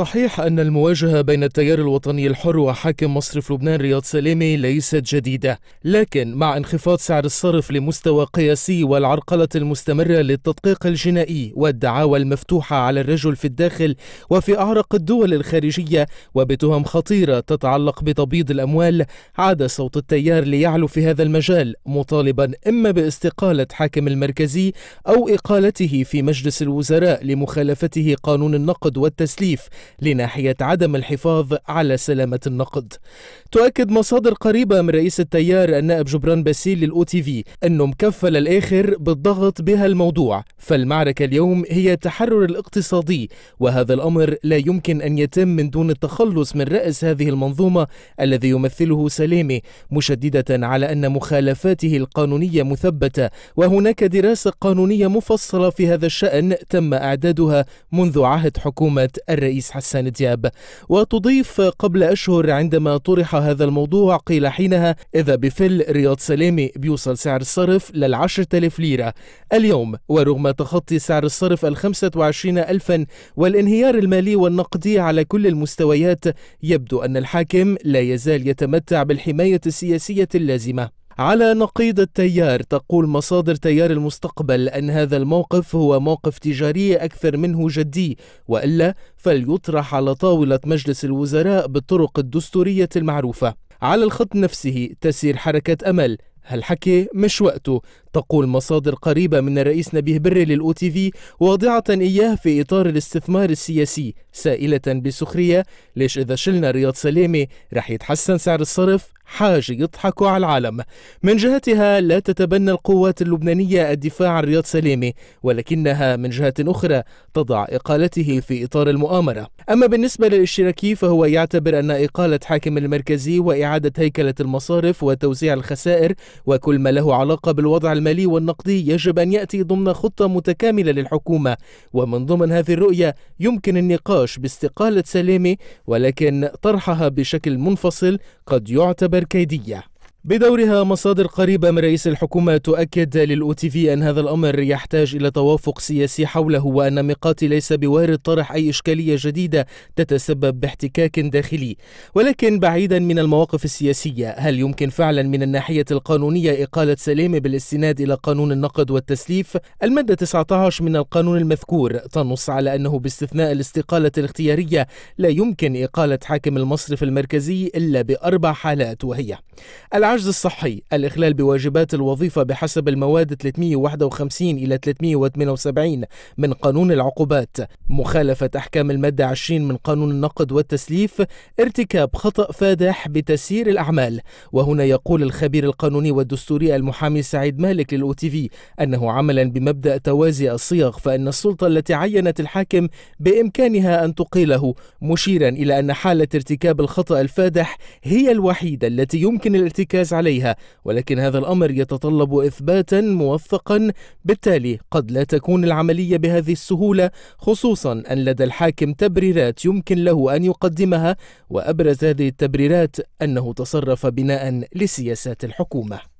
صحيح أن المواجهة بين التيار الوطني الحر وحاكم مصرف لبنان رياض سلامي ليست جديدة، لكن مع انخفاض سعر الصرف لمستوى قياسي والعرقلة المستمرة للتدقيق الجنائي والدعاوى المفتوحة على الرجل في الداخل وفي أعرق الدول الخارجية وبتهم خطيرة تتعلق بتبييض الأموال، عاد صوت التيار ليعلو في هذا المجال مطالبا إما باستقالة حاكم المركزي أو إقالته في مجلس الوزراء لمخالفته قانون النقد والتسليف لناحية عدم الحفاظ على سلامة النقد تؤكد مصادر قريبة من رئيس التيار النائب جبران باسيل للأو تي في أنه مكفل الآخر بالضغط بها الموضوع فالمعركة اليوم هي التحرر الاقتصادي وهذا الأمر لا يمكن أن يتم من دون التخلص من رأس هذه المنظومة الذي يمثله سلامة مشددة على أن مخالفاته القانونية مثبتة وهناك دراسة قانونية مفصلة في هذا الشأن تم إعدادها منذ عهد حكومة الرئيس حسان دياب وتضيف قبل أشهر عندما طرح هذا الموضوع قيل حينها إذا بفل رياض سلامي بيوصل سعر الصرف للعشرة آلاف ليرة اليوم ورغم تخطي سعر الصرف الخمسة وعشرين ألفا والانهيار المالي والنقدي على كل المستويات يبدو أن الحاكم لا يزال يتمتع بالحماية السياسية اللازمة على نقيض التيار تقول مصادر تيار المستقبل أن هذا الموقف هو موقف تجاري أكثر منه جدي وإلا فليطرح على طاولة مجلس الوزراء بالطرق الدستورية المعروفة على الخط نفسه تسير حركة أمل هالحكي مش وقته تقول مصادر قريبة من الرئيس نبيه بري للأو تي في واضعة إياه في إطار الاستثمار السياسي سائلة بسخرية ليش إذا شلنا رياض سلامة رح يتحسن سعر الصرف حاجة يضحكوا على العالم من جهتها لا تتبنى القوات اللبنانية الدفاع عن رياض سلامة ولكنها من جهة أخرى تضع إقالته في إطار المؤامرة أما بالنسبة للاشتراكي فهو يعتبر أن إقالة حاكم المركزي وإعادة هيكلة المصارف وتوزيع الخسائر وكل ما له علاقة بالوضع المالي المالي والنقدي يجب أن يأتي ضمن خطة متكاملة للحكومة ومن ضمن هذه الرؤية يمكن النقاش باستقالة سليمي ولكن طرحها بشكل منفصل قد يعتبر كيدية بدورها مصادر قريبة من رئيس الحكومة تؤكد للأو تي في أن هذا الأمر يحتاج إلى توافق سياسي حوله وأن ميقاتي ليس بوارد طرح أي إشكالية جديدة تتسبب باحتكاك داخلي ولكن بعيدا من المواقف السياسية هل يمكن فعلا من الناحية القانونية إقالة سليمة بالاستناد إلى قانون النقد والتسليف؟ المادة 19 من القانون المذكور تنص على أنه باستثناء الاستقالة الاختيارية لا يمكن إقالة حاكم المصرف المركزي إلا بأربع حالات وهي العجز الصحي الإخلال بواجبات الوظيفة بحسب المواد 351 إلى 378 من قانون العقوبات مخالفة أحكام المادة 20 من قانون النقد والتسليف ارتكاب خطأ فادح بتسيير الأعمال وهنا يقول الخبير القانوني والدستوري المحامي سعيد مالك للأو تي في أنه عملا بمبدأ توازي الصيغ فإن السلطة التي عينت الحاكم بإمكانها أن تقيله مشيرا إلى أن حالة ارتكاب الخطأ الفادح هي الوحيدة التي يمكن الارتكاز القياس عليها ولكن هذا الأمر يتطلب إثباتا موثقا بالتالي قد لا تكون العملية بهذه السهولة خصوصا أن لدى الحاكم تبريرات يمكن له أن يقدمها وأبرز هذه التبريرات أنه تصرف بناء لسياسات الحكومة